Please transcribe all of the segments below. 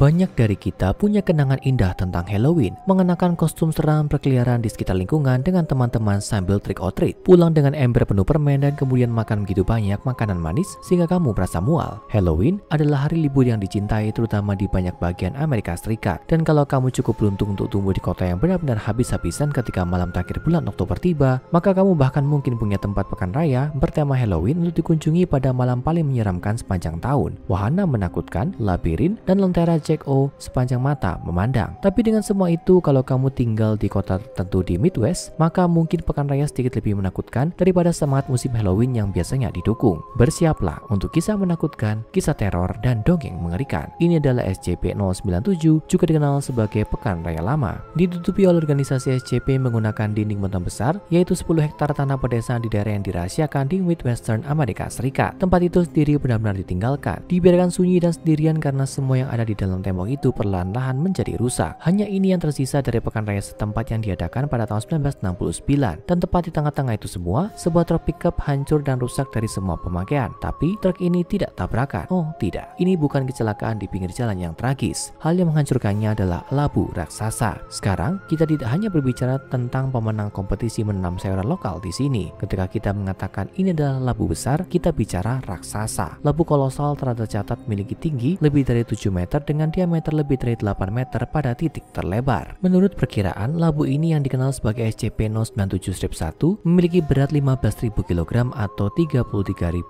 Banyak dari kita punya kenangan indah tentang Halloween, mengenakan kostum seram berkeliaran di sekitar lingkungan dengan teman-teman sambil trick or treat, pulang dengan ember penuh permen dan kemudian makan begitu banyak makanan manis sehingga kamu merasa mual. Halloween adalah hari libur yang dicintai terutama di banyak bagian Amerika Serikat. Dan kalau kamu cukup beruntung untuk tumbuh di kota yang benar-benar habis-habisan ketika malam terakhir bulan Oktober tiba, maka kamu bahkan mungkin punya tempat pekan raya bertema Halloween untuk dikunjungi pada malam paling menyeramkan sepanjang tahun. Wahana menakutkan, labirin, dan lentera O sepanjang mata memandang. Tapi dengan semua itu, kalau kamu tinggal di kota tertentu di Midwest, maka mungkin pekan raya sedikit lebih menakutkan daripada semangat musim Halloween yang biasanya didukung. Bersiaplah untuk kisah menakutkan, kisah teror, dan dongeng mengerikan. Ini adalah SCP 097, juga dikenal sebagai Pekan Raya Lama. Ditutupi oleh organisasi SCP menggunakan dinding beton besar, yaitu 10 hektar tanah pedesaan di daerah yang dirahasiakan di Midwestern Amerika Serikat. Tempat itu sendiri benar-benar ditinggalkan, dibiarkan sunyi dan sendirian karena semua yang ada di dalam belakang tembok itu perlahan-lahan menjadi rusak. Hanya ini yang tersisa dari pekan raya setempat yang diadakan pada tahun 1969. Dan tepat di tengah-tengah itu semua, sebuah truk pickup hancur dan rusak dari semua pemakaian. Tapi truk ini tidak tabrakan. Oh tidak, ini bukan kecelakaan di pinggir jalan yang tragis. Hal yang menghancurkannya adalah labu raksasa. Sekarang, kita tidak hanya berbicara tentang pemenang kompetisi menanam sayuran lokal di sini. Ketika kita mengatakan ini adalah labu besar, kita bicara raksasa. Labu kolosal telah tercatat memiliki tinggi lebih dari 7 meter dengan diameter lebih dari 8 meter pada titik terlebar. Menurut perkiraan, labu ini yang dikenal sebagai SCP-097-1 memiliki berat 15.000 kg atau 33.070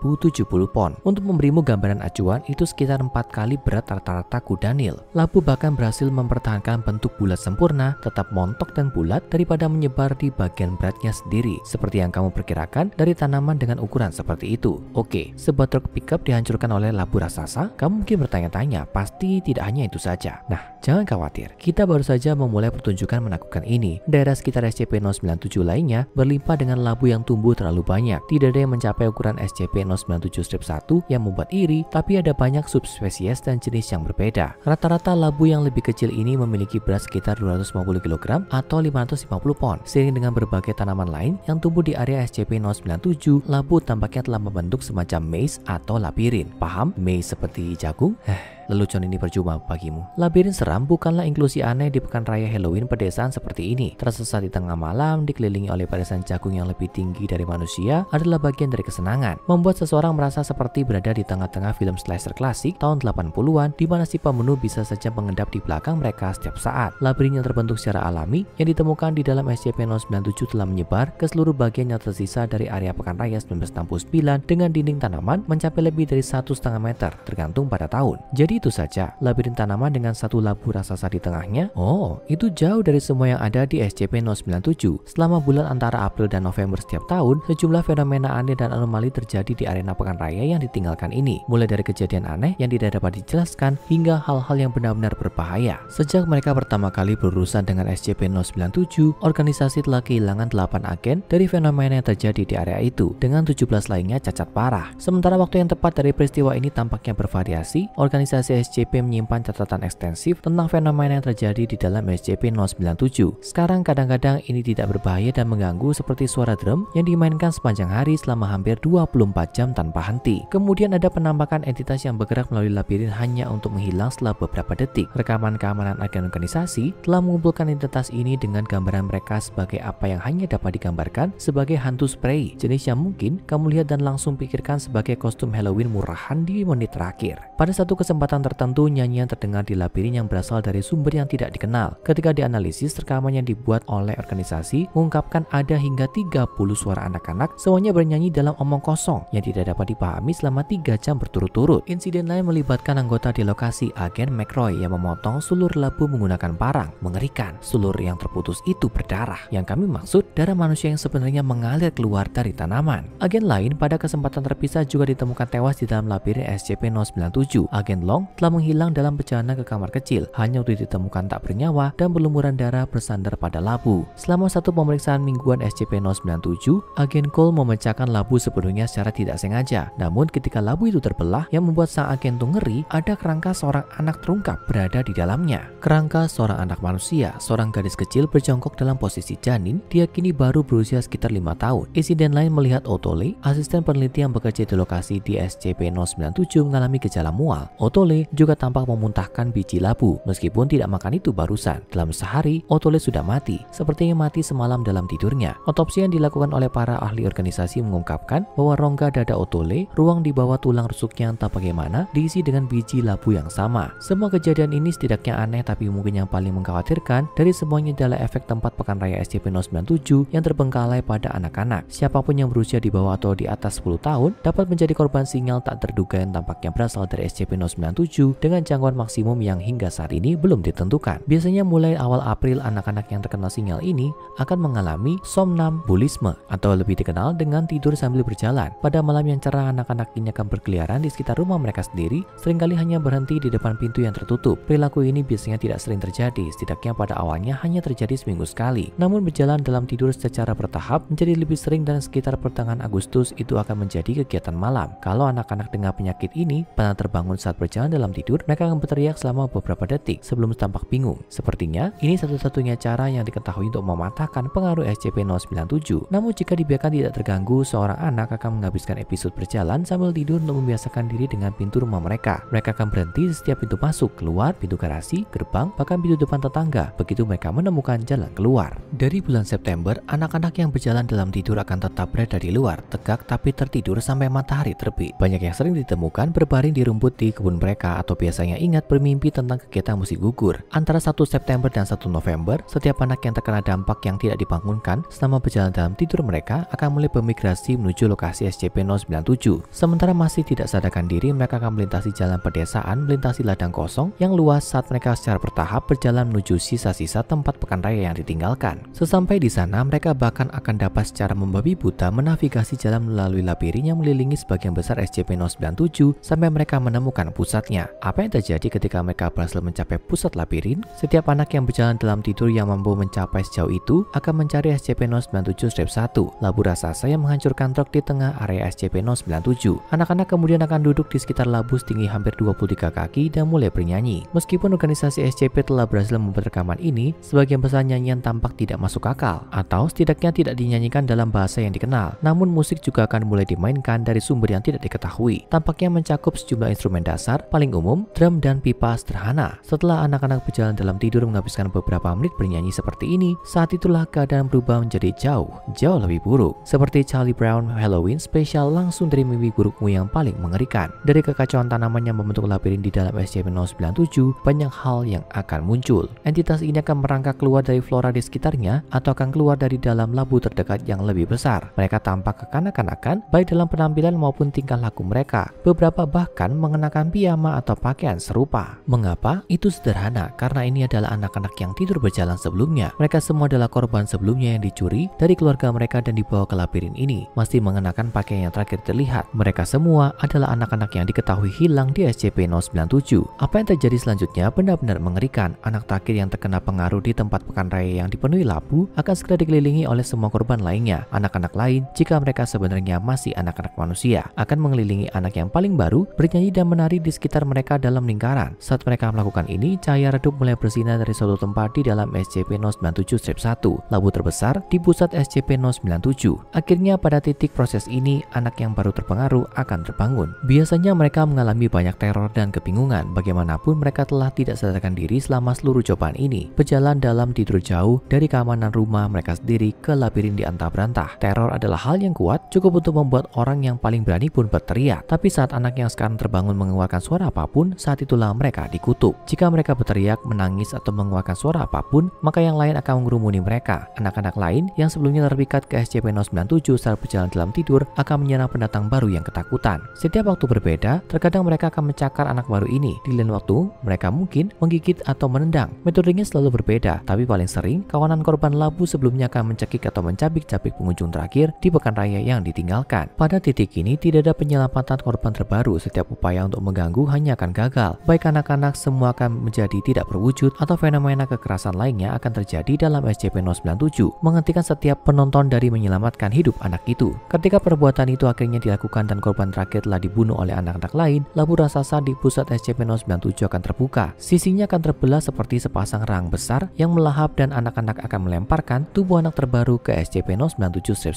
pon. Untuk memberimu gambaran acuan, itu sekitar 4 kali berat rata-rata kudanil. Labu bahkan berhasil mempertahankan bentuk bulat sempurna, tetap montok dan bulat daripada menyebar di bagian beratnya sendiri, seperti yang kamu perkirakan dari tanaman dengan ukuran seperti itu. Oke, sebuah truk pickup dihancurkan oleh labu raksasa? Kamu mungkin bertanya-tanya, pasti tidak hanya itu saja. Nah, jangan khawatir, kita baru saja memulai pertunjukan menakutkan ini. Daerah sekitar SCP-097 lainnya berlimpah dengan labu yang tumbuh terlalu banyak. Tidak ada yang mencapai ukuran SCP-097-1 yang membuat iri, tapi ada banyak subspesies dan jenis yang berbeda. Rata-rata labu yang lebih kecil ini memiliki berat sekitar 250 kg atau 550 pon. Sering dengan berbagai tanaman lain yang tumbuh di area SCP-097, labu tampaknya telah membentuk semacam maze atau labirin. Paham? Maze seperti jagung? Heh lelucon ini percuma bagimu. Labirin seram bukanlah inklusi aneh di pekan raya Halloween pedesaan seperti ini. Tersesat di tengah malam, dikelilingi oleh barisan jagung yang lebih tinggi dari manusia adalah bagian dari kesenangan. Membuat seseorang merasa seperti berada di tengah-tengah film slasher klasik tahun 80-an di mana si pemenuh bisa saja mengendap di belakang mereka setiap saat. Labirin yang terbentuk secara alami yang ditemukan di dalam SCP-097 telah menyebar ke seluruh bagian yang tersisa dari area pekan raya 1969 dengan dinding tanaman mencapai lebih dari satu setengah meter tergantung pada tahun. Jadi itu saja, labirin tanaman dengan satu labu raksasa di tengahnya. Oh, itu jauh dari semua yang ada di SCP 097. Selama bulan antara April dan November setiap tahun, sejumlah fenomena aneh dan anomali terjadi di arena pekan raya yang ditinggalkan ini. Mulai dari kejadian aneh yang tidak dapat dijelaskan hingga hal-hal yang benar-benar berbahaya. Sejak mereka pertama kali berurusan dengan SCP 097, organisasi telah kehilangan 8 agen dari fenomena yang terjadi di area itu, dengan 17 lainnya cacat parah. Sementara waktu yang tepat dari peristiwa ini tampaknya bervariasi, organisasi SCP menyimpan catatan ekstensif tentang fenomena yang terjadi di dalam SCP-097. Sekarang kadang-kadang ini tidak berbahaya dan mengganggu seperti suara drum yang dimainkan sepanjang hari selama hampir 24 jam tanpa henti. Kemudian ada penampakan entitas yang bergerak melalui labirin hanya untuk menghilang setelah beberapa detik. Rekaman keamanan agen organisasi telah mengumpulkan entitas ini dengan gambaran mereka sebagai apa yang hanya dapat digambarkan sebagai hantu spray, jenis yang mungkin kamu lihat dan langsung pikirkan sebagai kostum Halloween murahan di menit terakhir. Pada satu kesempatan kecepatan tertentu nyanyian terdengar di labirin yang berasal dari sumber yang tidak dikenal. Ketika dianalisis, rekaman yang dibuat oleh organisasi mengungkapkan ada hingga 30 suara anak-anak semuanya bernyanyi dalam omong kosong yang tidak dapat dipahami selama 3 jam berturut-turut. Insiden lain melibatkan anggota di lokasi agen McRoy yang memotong sulur labu menggunakan parang. Mengerikan, sulur yang terputus itu berdarah. Yang kami maksud, darah manusia yang sebenarnya mengalir keluar dari tanaman. Agen lain pada kesempatan terpisah juga ditemukan tewas di dalam labirin SCP-097. Agen Long telah menghilang dalam perjalanan ke kamar kecil. Hanya untuk ditemukan tak bernyawa dan berlumuran darah bersandar pada labu. Selama satu pemeriksaan mingguan SCP-097, agen Cole memecahkan labu sepenuhnya secara tidak sengaja. Namun ketika labu itu terbelah, yang membuat sang agen itu ngeri, ada kerangka seorang anak terungkap berada di dalamnya. Kerangka seorang anak manusia, seorang gadis kecil berjongkok dalam posisi janin, diyakini baru berusia sekitar lima tahun. Insiden lain melihat Otole, asisten peneliti yang bekerja di lokasi di SCP-097 mengalami gejala mual. Otole Otole juga tampak memuntahkan biji labu meskipun tidak makan itu barusan. Dalam sehari, Otole sudah mati, sepertinya mati semalam dalam tidurnya. Otopsi yang dilakukan oleh para ahli organisasi mengungkapkan bahwa rongga dada Otole, ruang di bawah tulang rusuknya entah bagaimana, diisi dengan biji labu yang sama. Semua kejadian ini setidaknya aneh tapi mungkin yang paling mengkhawatirkan dari semuanya adalah efek tempat pekan raya SCP-097 yang terbengkalai pada anak-anak. Siapapun yang berusia di bawah atau di atas 10 tahun dapat menjadi korban sinyal tak terduga yang tampaknya berasal dari SCP-097 dengan jangkauan maksimum yang hingga saat ini belum ditentukan. Biasanya mulai awal April anak-anak yang terkena sinyal ini akan mengalami somnambulisme atau lebih dikenal dengan tidur sambil berjalan. Pada malam yang cerah anak-anak ini akan berkeliaran di sekitar rumah mereka sendiri, seringkali hanya berhenti di depan pintu yang tertutup. Perilaku ini biasanya tidak sering terjadi, setidaknya pada awalnya hanya terjadi seminggu sekali. Namun berjalan dalam tidur secara bertahap menjadi lebih sering dan sekitar pertengahan Agustus itu akan menjadi kegiatan malam. Kalau anak-anak dengan penyakit ini pernah terbangun saat berjalan kesulitan dalam tidur, mereka akan berteriak selama beberapa detik sebelum tampak bingung. Sepertinya, ini satu-satunya cara yang diketahui untuk mematahkan pengaruh SCP-097. Namun jika dibiarkan tidak terganggu, seorang anak akan menghabiskan episode berjalan sambil tidur untuk membiasakan diri dengan pintu rumah mereka. Mereka akan berhenti setiap pintu masuk, keluar, pintu garasi, gerbang, bahkan pintu depan tetangga. Begitu mereka menemukan jalan keluar. Dari bulan September, anak-anak yang berjalan dalam tidur akan tetap berada di luar, tegak tapi tertidur sampai matahari terbit. Banyak yang sering ditemukan berbaring di rumput di kebun mereka mereka atau biasanya ingat bermimpi tentang kegiatan musik gugur. Antara 1 September dan 1 November, setiap anak yang terkena dampak yang tidak dibangunkan selama berjalan dalam tidur mereka akan mulai bermigrasi menuju lokasi SCP-097. Sementara masih tidak sadarkan diri, mereka akan melintasi jalan pedesaan, melintasi ladang kosong yang luas saat mereka secara bertahap berjalan menuju sisa-sisa tempat pekan raya yang ditinggalkan. Sesampai di sana, mereka bahkan akan dapat secara membabi buta menavigasi jalan melalui labirin yang melilingi sebagian besar SCP-097 sampai mereka menemukan pusat Sebaliknya, apa yang terjadi ketika mereka berhasil mencapai pusat labirin? Setiap anak yang berjalan dalam tidur yang mampu mencapai sejauh itu akan mencari SCP-097-1, labu raksasa yang menghancurkan truk di tengah area SCP-097. Anak-anak kemudian akan duduk di sekitar labu setinggi hampir 23 kaki dan mulai bernyanyi. Meskipun organisasi SCP telah berhasil membuat rekaman ini, sebagian besar nyanyian tampak tidak masuk akal, atau setidaknya tidak dinyanyikan dalam bahasa yang dikenal. Namun musik juga akan mulai dimainkan dari sumber yang tidak diketahui. Tampaknya mencakup sejumlah instrumen dasar, paling umum drum dan pipa sederhana. Setelah anak-anak berjalan dalam tidur menghabiskan beberapa menit bernyanyi seperti ini, saat itulah keadaan berubah menjadi jauh, jauh lebih buruk. Seperti Charlie Brown Halloween spesial langsung dari mimpi burukmu yang paling mengerikan. Dari kekacauan tanaman yang membentuk labirin di dalam SCP-097, banyak hal yang akan muncul. Entitas ini akan merangkak keluar dari flora di sekitarnya atau akan keluar dari dalam labu terdekat yang lebih besar. Mereka tampak kekanak-kanakan baik dalam penampilan maupun tingkah laku mereka. Beberapa bahkan mengenakan piyama atau pakaian serupa. Mengapa? Itu sederhana, karena ini adalah anak-anak yang tidur berjalan sebelumnya. Mereka semua adalah korban sebelumnya yang dicuri dari keluarga mereka dan dibawa ke labirin ini. Masih mengenakan pakaian yang terakhir terlihat. Mereka semua adalah anak-anak yang diketahui hilang di SCP-097. Apa yang terjadi selanjutnya benar-benar mengerikan. Anak terakhir yang terkena pengaruh di tempat pekan raya yang dipenuhi labu akan segera dikelilingi oleh semua korban lainnya. Anak-anak lain, jika mereka sebenarnya masih anak-anak manusia, akan mengelilingi anak yang paling baru, bernyanyi dan menari di sekitar sekitar mereka dalam lingkaran. Saat mereka melakukan ini, cahaya redup mulai bersinar dari suatu tempat di dalam SCP-097-1, labu terbesar di pusat SCP-097. Akhirnya pada titik proses ini, anak yang baru terpengaruh akan terbangun. Biasanya mereka mengalami banyak teror dan kebingungan, bagaimanapun mereka telah tidak sadarkan diri selama seluruh cobaan ini. Berjalan dalam tidur jauh dari keamanan rumah mereka sendiri ke labirin di antah berantah. Teror adalah hal yang kuat, cukup untuk membuat orang yang paling berani pun berteriak. Tapi saat anak yang sekarang terbangun mengeluarkan suara suara apapun, saat itulah mereka dikutuk. Jika mereka berteriak, menangis, atau mengeluarkan suara apapun, maka yang lain akan mengerumuni mereka. Anak-anak lain yang sebelumnya terpikat ke SCP-097 saat berjalan dalam tidur akan menyerang pendatang baru yang ketakutan. Setiap waktu berbeda, terkadang mereka akan mencakar anak baru ini. Di lain waktu, mereka mungkin menggigit atau menendang. Metodenya selalu berbeda, tapi paling sering, kawanan korban labu sebelumnya akan mencekik atau mencabik-cabik pengunjung terakhir di pekan raya yang ditinggalkan. Pada titik ini, tidak ada penyelamatan korban terbaru. Setiap upaya untuk mengganggu hanya akan gagal. Baik anak-anak semua akan menjadi tidak berwujud atau fenomena kekerasan lainnya akan terjadi dalam SCP-097, menghentikan setiap penonton dari menyelamatkan hidup anak itu. Ketika perbuatan itu akhirnya dilakukan dan korban terakhir telah dibunuh oleh anak-anak lain, labu raksasa di pusat SCP-097 akan terbuka. Sisinya akan terbelah seperti sepasang rang besar yang melahap dan anak-anak akan melemparkan tubuh anak terbaru ke SCP-097-1.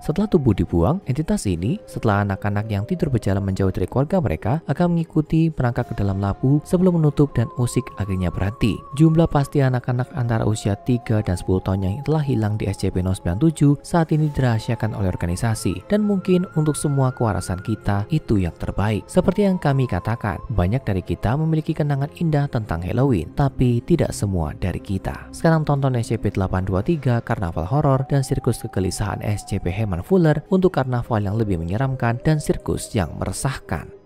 Setelah tubuh dibuang, entitas ini setelah anak-anak yang tidur berjalan menjauh dari keluarga mereka akan mengikuti Yudi merangkak ke dalam labu sebelum menutup dan musik akhirnya berhenti. Jumlah pasti anak-anak antara usia 3 dan 10 tahun yang telah hilang di SCP 097 saat ini dirahasiakan oleh organisasi dan mungkin untuk semua kewarasan kita itu yang terbaik. Seperti yang kami katakan, banyak dari kita memiliki kenangan indah tentang Halloween, tapi tidak semua dari kita. Sekarang tonton SCP-823 Karnaval Horor dan Sirkus Kegelisahan SCP Heman Fuller untuk karnaval yang lebih menyeramkan dan sirkus yang meresahkan.